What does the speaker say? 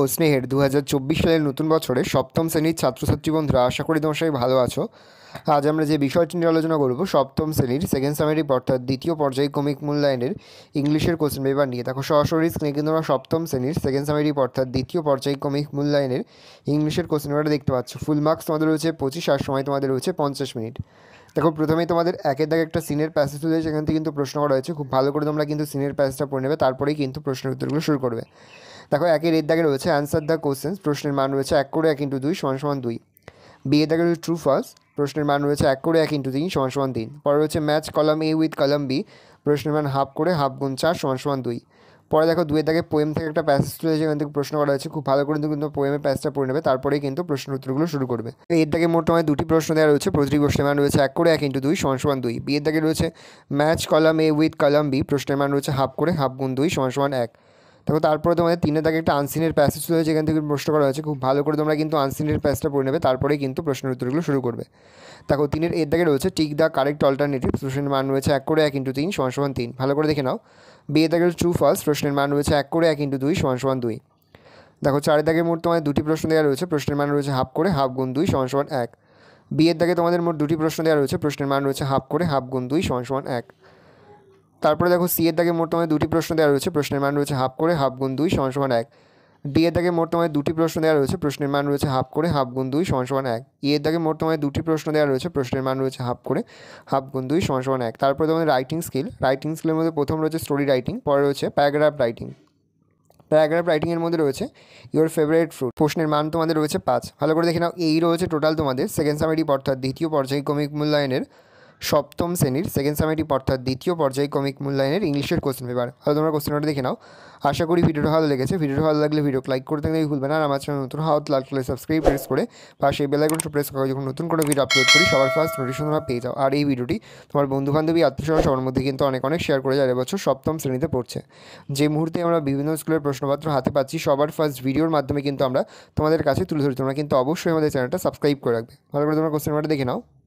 ও স্নেহের দু সালের নতুন বছরে সপ্তম শ্রেণীর ছাত্রছাত্রী বন্ধুরা আশা করি তোমার ভালো আছো আজ আমরা যে বিষয়টি নিয়ে আলোচনা করব সপ্তম শ্রেণীর সেকেন্ড সামারি অর্থাৎ দ্বিতীয় পর্যায়ে কমিক মূল্যায়নের ইংলিশের কোশ্চেন পেপার নিয়ে দেখো সরাসরি স্ক্রিনে কিন্তু আমরা সপ্তম শ্রেণীর সেকেন্ড সামারি অর্থাৎ দ্বিতীয় পর্যায়ে কমিক মূল্যায়নের ইংলিশের কোশ্চেন পেপারটা দেখতে পাচ্ছ ফুল মার্কস তোমাদের রয়েছে পঁচিশ আর সময় তোমাদের রয়েছে পঞ্চাশ মিনিট দেখো প্রথমেই তোমাদের একের দাগে একটা সিনের প্যাসেজ তুলে সেখান থেকে কিন্তু প্রশ্ন করা হয়েছে খুব ভালো করে তোমরা কিন্তু সিনের প্যাসেজটা পড়ে নেবে তারপরেই কিন্তু প্রশ্নের উত্তরগুলো শুরু করবে দেখো একই রেট দাগে রয়েছে অ্যান্সার দ্য কোশ্চেন্স প্রশ্নের মান রয়েছে এক করে এক ইন্টু দুই সমান সমান দুই বিয়ে দাগে রয়েছে ট্রু ফার্স প্রশ্নের মান রয়েছে এক করে এক ইন্টু তিন সমান সমান তিন পরে রয়েছে match column A with column B প্রশ্নের মান হাফ করে হাফ গুণ চার সমান সমান দুই পরে দেখো দুয়ের দাগে পোয়েম থেকে একটা প্যাসেজ তুলে যেখান থেকে প্রশ্ন করা হয়েছে খুব ভালো করে কিন্তু পোয়েমের প্যাসটা পড়ে নেবে তারপরেই কিন্তু প্রশ্নের উত্তরগুলো শুরু করবে এর দাগে মোট তোমায় দুটি প্রশ্ন দেওয়া রয়েছে প্রতিটি প্রশ্নের মান রয়েছে এক করে এক ইন্টু দুই সমান সমান দুই বিয়ের দাগে রয়েছে match column A with column B প্রশ্নের মান রয়েছে হাফ করে হাফ গুণ দুই সমান সমান এক দেখো তারপরে তোমাদের তিনে দাগে একটা আনসিনের প্যাসেজ রয়েছে এখান থেকে প্রশ্ন করা হয়েছে খুব ভালো করে তোমরা কিন্তু আনসিনের প্যাসটা পড়ে নেবে তারপরেই কিন্তু প্রশ্নের উত্তরগুলো শুরু করবে দেখো তিনের এর দাগে রয়েছে টিক দ্য কারেক্ট অল্টারনেটিভ প্রশ্নের মান রয়েছে এক করে এক ইন্টু তিন সমান সমান তিন ভালো করে দেখে নাও বিয়ে দাগের ট্রু ফলস প্রশ্নের মান রয়েছে এক করে এক ইন্টু দুই সমান সমান দুই দেখো চারের দাগের মোট তোমাদের দুটি প্রশ্ন দেওয়া রয়েছে প্রশ্নের মান রয়েছে হাফ করে হাফ গুণ দুই সমান সমান এক বিয়ের দাগে তোমাদের মোট দুটি প্রশ্ন দেওয়া রয়েছে প্রশ্নের মান রয়েছে হাফ করে হাফ গুণ দুই সমান সমান এক তারপরে দেখো সি এর দাগে মোট তোমাদের দুটি প্রশ্ন দেওয়া রয়েছে প্রশ্নের মান রয়েছে হাফ করে হাফ গুণ দুই সমান সমান এক ডি এর দাগে মোট তোমাদের দুটি প্রশ্ন দেওয়া রয়েছে প্রশ্নের মান রয়েছে হাফ করে হাফ গুণ দুই সমান সমান এক ই e এর দাগে মোট তোমাদের দুটি প্রশ্ন দেওয়া রয়েছে প্রশ্নের মান রয়েছে হাফ করে হাফ গুণ দুই সমান সমান এক তারপরে তোমাদের রাইটিং স্কিল রাইটিং স্কিলের মধ্যে প্রথম রয়েছে স্টোরি রাইটিং পরে রয়েছে প্যারাগ্রাফ রাইটিং প্যারাগ্রাফ রাইটিংয়ের মধ্যে রয়েছে ইওর ফেভারিট ফ্রুট প্রশ্নের মান তোমাদের রয়েছে পাঁচ ভালো করে দেখে নাও এই রয়েছে টোটাল তোমাদের সেকেন্ড সামেটিভ অর্থাৎ দ্বিতীয় পর্যায়ে ক্রমিক মূল্যায়নের সপ্তম শ্রেণীর সেকেন্ড সামেটিভ অর্থাৎ দ্বিতীয় কমিক মূল্যায়নের ইংলিশের কোশ্চেন পেপার তাহলে তোমরা কোশ্চেনটা দেখে নাও আশা করি ভিডিওটা ভালো লেগেছে ভিডিওটা ভালো লাগলে ভিডিও লাইক করতে থাকলে ভুলবে না আর আমার চ্যানেল নতুন হাউত লাল করে সাবস্ক্রাইব প্রেস করে পাশে বেলাইকনটা প্রেস করে যখন নতুন কোনো ভিডিও আপলোড করি সবার ফার্স্ট নোটিশন তোমরা পেয়ে যাও আর এই ভিডিওটি তোমার বন্ধুবান্ধবী আত্মীয় সবার মধ্যে কিন্তু অনেক অনেক শেয়ার করে যায় এবছর সপ্তম শ্রেণীতে পড়ছে যে মুহূর্তে আমরা বিভিন্ন স্কুলের প্রশ্নপত্র হাতে পাচ্ছি সবার ফার্স্ট ভিডিওর মাধ্যমে কিন্তু আমরা তোমাদের কাছে তুলে ধরি তোমরা কিন্তু অবশ্যই আমাদের চ্যানেলটা সাবস্ক্রাইব করে রাখবে ভালো করে তোমরা কোশ্চেন দেখে নাও